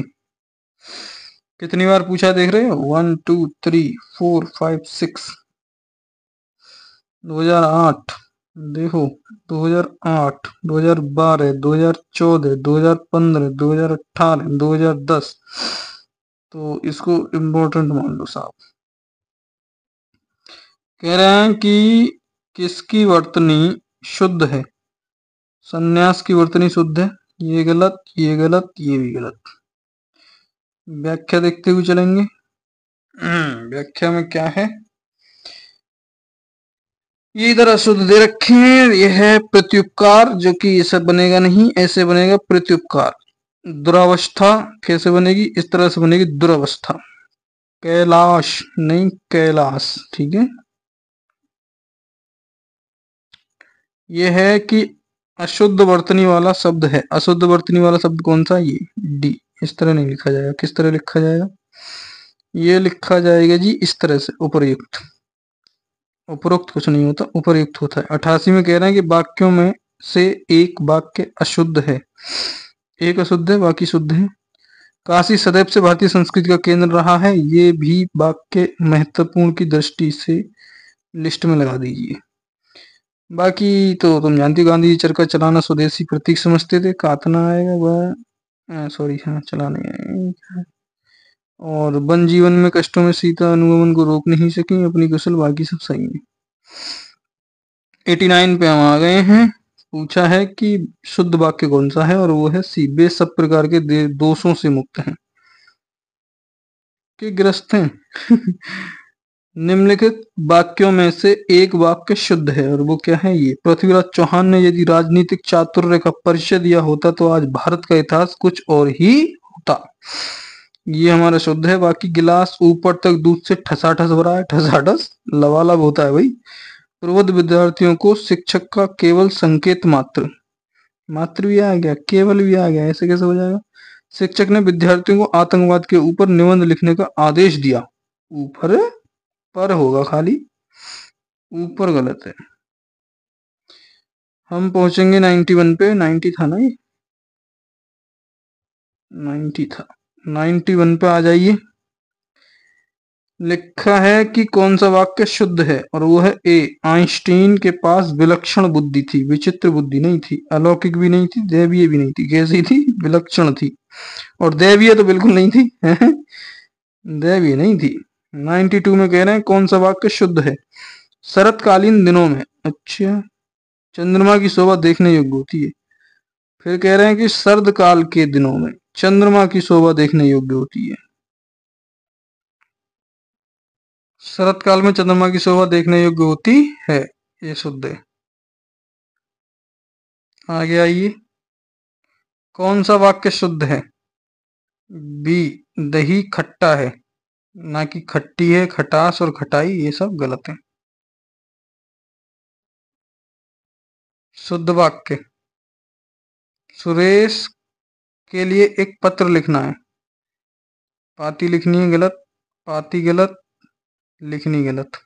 कितनी बार पूछा देख रहे हो one two three four five six 2008 देखो 2008 2012 2014 2015 2018 2010 तो इसको इम्पोर्टेंट मान लो साहब कह रहे हैं कि किसकी वर्तनी शुद्ध है संन्यास की वर्तनी शुद्ध है ये गलत ये गलत ये भी गलत व्याख्या देखते हुए चलेंगे हम्म, व्याख्या में क्या है ये इधर अशुद्ध दे रखे हैं ये है प्रत्युपकार जो कि ऐसा बनेगा नहीं ऐसे बनेगा प्रत्युपकार दुरावस्था कैसे बनेगी इस तरह से बनेगी दुरावस्था कैलाश नहीं कैलाश ठीक है ये है कि अशुद्ध वर्तनी वाला शब्द है अशुद्ध वर्तनी वाला शब्द कौन सा ये डी इस तरह नहीं लिखा जाएगा किस तरह लिखा जाएगा ये लिखा जाएगा जी इस तरह से उपरयुक्त उपरोक्त कुछ नहीं होता उपरयुक्त होता है अठासी में कह रहे हैं कि वाक्यों में से एक वाक्य अशुद्ध है एक अशुद्ध है बाकी शुद्ध है काशी सदैव से भारतीय संस्कृति का केंद्र रहा है ये भी वाक्य महत्वपूर्ण की दृष्टि से लिस्ट में लगा दीजिए बाकी तो तुम जानती हो गांधी चर का चलाना स्वदेशी प्रतीक समझते थे कातना आएगा वह सॉरी हाँ चला नहीं और वन जीवन में कष्टों में सीता अनुगमन को रोक नहीं सकी अपनी कुशल बाकी सब सही है एटी नाइन पे हम आ गए हैं पूछा है कि शुद्ध वाक्य कौन सा है और वो है सी बे सब प्रकार के दोषों से मुक्त हैं के ग्रस्त हैं निम्नलिखित वाक्यों में से एक वाक्य शुद्ध है और वो क्या है ये पृथ्वीराज चौहान ने यदि राजनीतिक चातुर्य का परिचय दिया होता तो आज भारत का इतिहास कुछ और ही होता ये हमारा शुद्ध है बाकी गिलास ऊपर तक दूध से ठसाठस भरा है ठस लवालब होता है भाई प्रबुद्ध विद्यार्थियों को शिक्षक का केवल संकेत मात्र मात्र भी आ गया केवल भी आ गया ऐसे कैसे हो जाएगा शिक्षक ने विद्यार्थियों को आतंकवाद के ऊपर निबंध लिखने का आदेश दिया ऊपर पर होगा खाली ऊपर गलत है
हम पहुंचेंगे नाइन्टी वन पे नाइन्टी था ना ये नाइन्टी था नाइन्टी वन पे आ जाइए
लिखा है कि कौन सा वाक्य शुद्ध है और वो है ए आइंस्टीन के पास विलक्षण बुद्धि थी विचित्र बुद्धि नहीं थी अलौकिक भी नहीं थी दैवीय भी नहीं थी कैसी थी विलक्षण थी और दैवीय तो बिल्कुल नहीं थी दैवीय नहीं थी नाइन्टी टू में कह रहे हैं कौन सा वाक्य शुद्ध है शरतकालीन दिनों में अच्छा चंद्रमा की शोभा देखने योग्य होती है फिर कह रहे हैं कि सर्द काल के दिनों में चंद्रमा की शोभा देखने योग्य होती है
शरत काल में चंद्रमा की शोभा देखने योग्य होती है ये शुद्ध है आगे आइए कौन सा वाक्य शुद्ध है बी दही खट्टा है ना कि खट्टी है खटास और खटाई ये सब गलत है शुद्ध वाक्य सुरेश के लिए एक पत्र लिखना है पाती लिखनी है गलत पाती गलत लिखनी गलत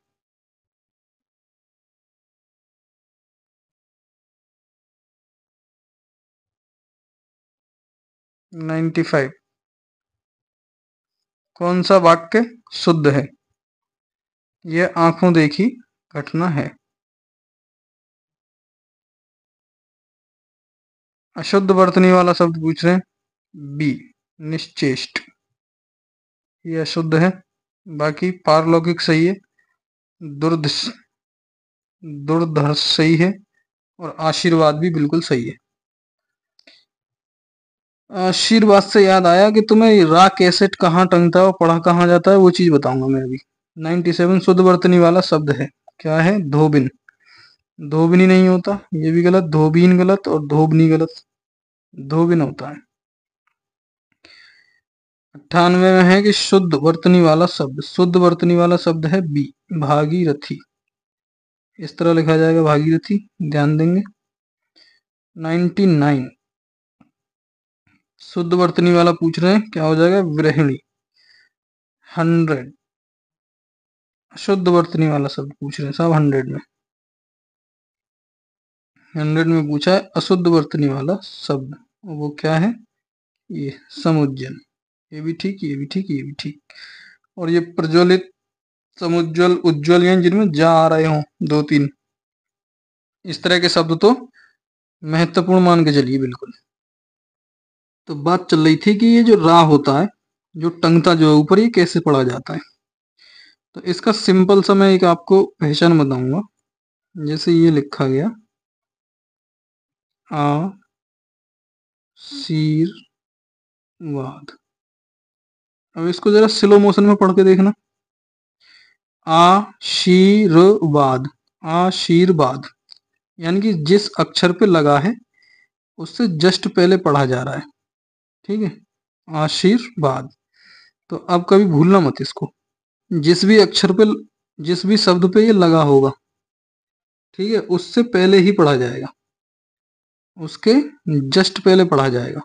नाइन्टी फाइव कौन सा वाक्य शुद्ध है यह आंखों देखी घटना है अशुद्ध वर्तनी वाला शब्द पूछ रहे हैं बी निश्चेष्ट यह अशुद्ध
है बाकी पारलौकिक सही है दुर्ध दुर्धर्ष सही है और आशीर्वाद भी बिल्कुल सही है आशीर्वाद से याद आया कि तुम्हें रा कैसेट कहाँ टंगता है और पढ़ा कहाँ जाता है वो चीज बताऊंगा मैं अभी 97 शुद्ध बर्तनी वाला शब्द है क्या है धोबिन धोबिन नहीं होता ये भी गलत धोबीन गलत और धोबनी गलत धोबिन होता है अट्ठानवे में है कि शुद्ध वर्तनी वाला शब्द शुद्ध वर्तनी वाला शब्द है बी भागीरथी इस तरह लिखा जाएगा भागीरथी ध्यान देंगे 99 शुद्ध वर्तनी वाला पूछ रहे हैं क्या हो जाएगा विरहिणी हंड्रेड शुद्ध वर्तनी वाला शब्द पूछ रहे हैं साहब हंड्रेड में हंड्रेड में पूछा है अशुद्ध वर्तनी वाला शब्द वो क्या है ये समुज्जन ये भी ठीक ये भी ठीक ये भी ठीक और ये प्रज्वलित समुज्वल उज्ज्वल यानी जिनमें जा आ रहे हों दो तीन इस तरह के शब्द तो महत्वपूर्ण मान के चलिए बिल्कुल तो बात चल रही थी कि ये जो रा होता है जो टंगता जो है ऊपर ये कैसे पढ़ा जाता है तो इसका सिंपल सा मैं एक आपको पहचान बताऊंगा
जैसे ये लिखा गया आ सीर वाद अब इसको जरा स्लो मोशन में
पढ़ के देखना आ शीर शीर आशीर्वाद यानी कि जिस अक्षर पे लगा है उससे जस्ट पहले पढ़ा जा रहा है ठीक है आशीर्वाद तो अब कभी भूलना मत इसको जिस भी अक्षर पे जिस भी शब्द पे ये लगा होगा
ठीक है उससे पहले ही पढ़ा जाएगा उसके जस्ट पहले पढ़ा जाएगा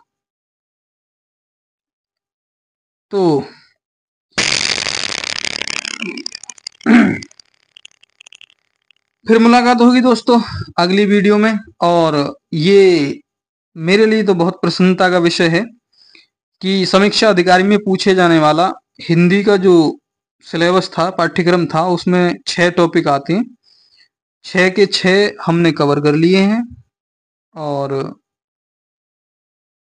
तो फिर मुलाकात
होगी दोस्तों अगली वीडियो में और ये मेरे लिए तो बहुत प्रसन्नता का विषय है कि समीक्षा अधिकारी में पूछे जाने वाला हिंदी का जो सिलेबस था पाठ्यक्रम था उसमें छः टॉपिक आते हैं छः के छः हमने कवर कर लिए हैं और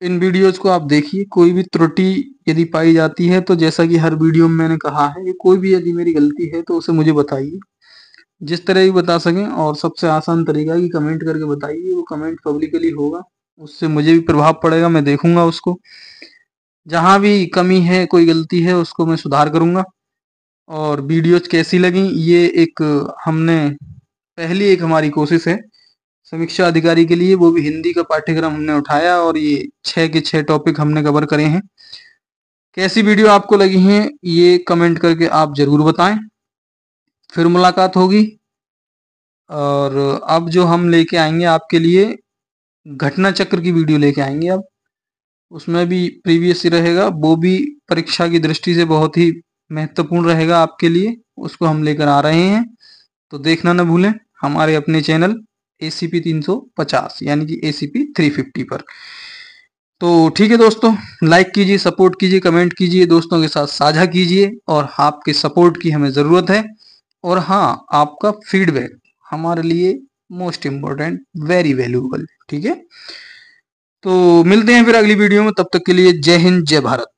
इन वीडियोज को आप देखिए कोई भी त्रुटि यदि पाई जाती है तो जैसा कि हर वीडियो में मैंने कहा है कोई भी यदि मेरी गलती है तो उसे मुझे बताइए जिस तरह भी बता सकें और सबसे आसान तरीका कि कमेंट करके बताइए वो कमेंट पब्लिकली होगा उससे मुझे भी प्रभाव पड़ेगा मैं देखूंगा उसको जहाँ भी कमी है कोई गलती है उसको मैं सुधार करूँगा और वीडियोज कैसी लगी ये एक हमने पहली एक हमारी कोशिश है समीक्षा अधिकारी के लिए वो भी हिंदी का पाठ्यक्रम हमने उठाया और ये छः के छः टॉपिक हमने कवर करे हैं कैसी वीडियो आपको लगी है ये कमेंट करके आप ज़रूर बताएं फिर मुलाकात होगी और अब जो हम लेके आएंगे आपके लिए घटना चक्र की वीडियो लेके आएंगे अब उसमें भी प्रीवियस रहेगा वो भी परीक्षा की दृष्टि से बहुत ही महत्वपूर्ण रहेगा आपके लिए उसको हम लेकर आ रहे हैं तो देखना ना भूलें हमारे अपने चैनल ए सी पी तीन सौ पचास यानी कि A C P three fifty पर तो ठीक है दोस्तों लाइक कीजिए सपोर्ट कीजिए कमेंट कीजिए दोस्तों के साथ साझा कीजिए और आपके सपोर्ट की हमें ज़रूरत है और हाँ आपका फीडबैक हमारे लिए मोस्ट इम्पोर्टेंट वेरी वैल्यूबल ठीक है तो मिलते हैं फिर अगली वीडियो में तब तक के लिए जय हिंद जय भारत